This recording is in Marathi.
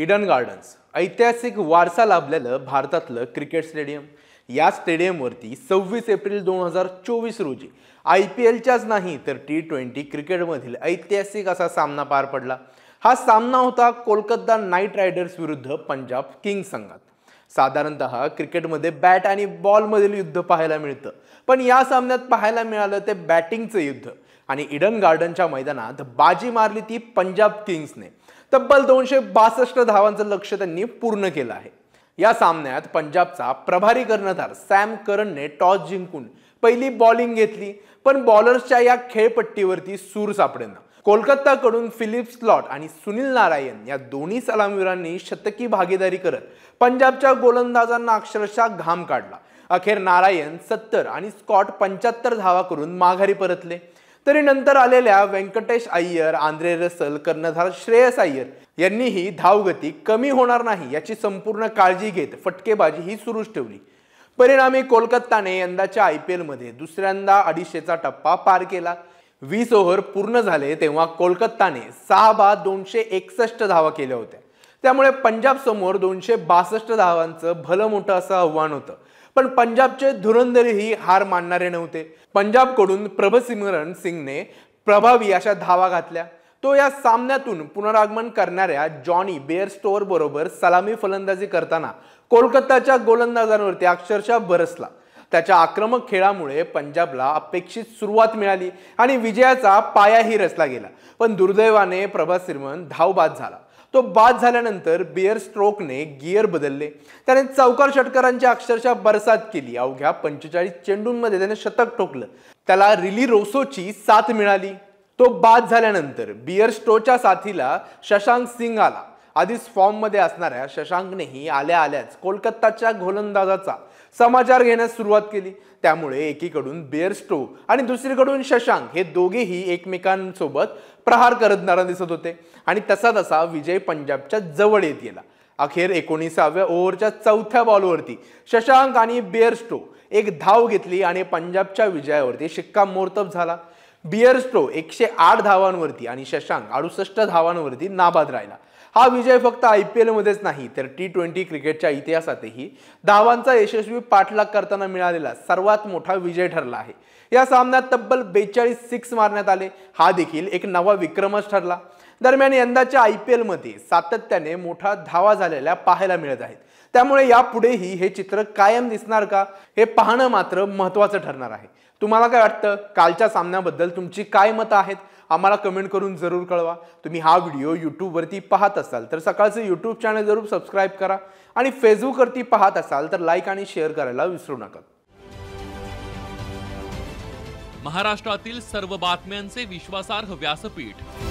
इडन गार्डन्स ऐतिहासिक वारसा लाभलेलं भारतातलं क्रिकेट स्टेडियम या स्टेडियमवरती सव्वीस एप्रिल दोन हजार चोवीस रोजी आय पी एलच्याच नाही तर टी ट्वेंटी क्रिकेटमधील ऐतिहासिक असा सामना पार पडला हा सामना होता कोलकाता नाईट रायडर्स विरुद्ध पंजाब किंग्स संघात साधारणत क्रिकेटमध्ये बॅट आणि बॉलमधील युद्ध पाहायला मिळतं पण या सामन्यात पाहायला मिळालं ते बॅटिंगचं युद्ध आणि इडन गार्डनच्या मैदानात बाजी मारली ती पंजाब किंग्सने तब्बल दोनशे बासष्ट धावांचं लक्ष त्यांनी पूर्ण केलं आहे या सामन्यात पंजाबचा प्रभारी कर्णधार सॅम करनने टॉस जिंकून पहिली बॉलिंग घेतली पण बॉलर्सच्या या खेळपट्टीवरती सूर ना कोलकाताकडून फिलिप स्लॉट आणि सुनील नारायण या दोन्ही सलामीवीरांनी शतकी भागीदारी करत पंजाबच्या गोलंदाजांना अक्षरशः घाम काढला अखेर नारायण सत्तर आणि स्कॉट पंच्याहत्तर धावा करून माघारी परतले तरी नंतर आलेल्या व्यंकटेश अय्यर आंद्रे रसल कर्णधार श्रेयस अय्यर यांनीही धावगती कमी होणार नाही याची संपूर्ण काळजी घेत फटकेबाजी ही सुरूच ठेवली परिणामी कोलकाताने यंदाच्या आय पी एलमध्ये दुसऱ्यांदा अडीचशेचा टप्पा पार केला वीस ओव्हर पूर्ण झाले तेव्हा कोलकाताने सहा बा दोनशे एकसष्ट धावा केल्या होत्या त्यामुळे पंजाब समोर दोनशे बासष्ट धावांचं भलं मोठं असं आव्हान होतं पण पंजाबचे धुरंधरही हार मानणारे नव्हते पंजाबकडून प्रभसिमरन सिंगने प्रभावी अशा धावा घातल्या तो या सामन्यातून पुनरागमन करणाऱ्या जॉनी स्टोअर बरोबर सलामी फलंदाजी करताना कोलकाताच्या गोलंदाजांवरती अक्षरशः बरसला त्याच्या आक्रमक खेळामुळे पंजाबला अपेक्षित सुरुवात मिळाली आणि विजयाचा पायाही रचला गेला पण दुर्दैवाने प्रभा धावबाद झाला तो बाद झाल्यानंतर बिअर स्ट्रोकने गिअर बदलले त्याने चौकार षटकारांची अक्षरशः बरसात केली अवघ्या पंचेचाळीस चेंडूंमध्ये त्याने शतक ठोकलं त्याला रिली रोसोची साथ मिळाली तो बाद झाल्यानंतर बिअर स्ट्रोच्या साथीला शशांक सिंग आला आधीच फॉर्ममध्ये असणाऱ्या शशांकनेही आल्या आल्याच कोलकाताच्या गोलंदाजाचा समाचार घेण्यास सुरुवात केली त्यामुळे एकीकडून बेअर आणि दुसरीकडून शशांक हे दोघेही एकमेकांसोबत प्रहार करणारा दिसत होते आणि तसा तसा विजय पंजाबच्या जवळ येत गेला अखेर एकोणीसाव्या ओव्हरच्या चौथ्या बॉलवरती शशांक आणि बेअर एक धाव घेतली आणि पंजाबच्या विजयावरती शिक्कामोर्तब झाला बियरस्टो एकशे आठ धावांवरती आणि शशांक अडुसष्ट धावांवरती नाबाद राहिला हा विजय फक्त आय पी एलमध्येच नाही तर टी ट्वेंटी क्रिकेटच्या इतिहासातही धावांचा यशस्वी पाठलाग करताना मिळालेला सर्वात मोठा विजय ठरला आहे या सामन्यात तब्बल बेचाळीस सिक्स मारण्यात आले हा देखील एक नवा विक्रमच ठरला दरम्यान यंदाच्या आय पी एलमध्ये सातत्याने मोठा धावा झालेल्या पाहायला मिळत आहेत त्यामुळे यापुढेही हे चित्र कायम दिसणार का हे पाहणं मात्र महत्त्वाचं ठरणार आहे तुम्हाला काय वाटतं कालच्या सामन्याबद्दल तुमची काय मतं आहेत आम्हाला कमेंट करून जरूर कळवा तुम्ही हा व्हिडिओ यूट्यूबवरती पाहत असाल तर सकाळचं यूट्यूब चॅनल जरूर सबस्क्राईब करा आणि फेसबुकवरती पाहत असाल तर लाईक आणि शेअर करायला विसरू नका महाराष्ट्रातील सर्व बातम्यांचे विश्वासार्ह व्यासपीठ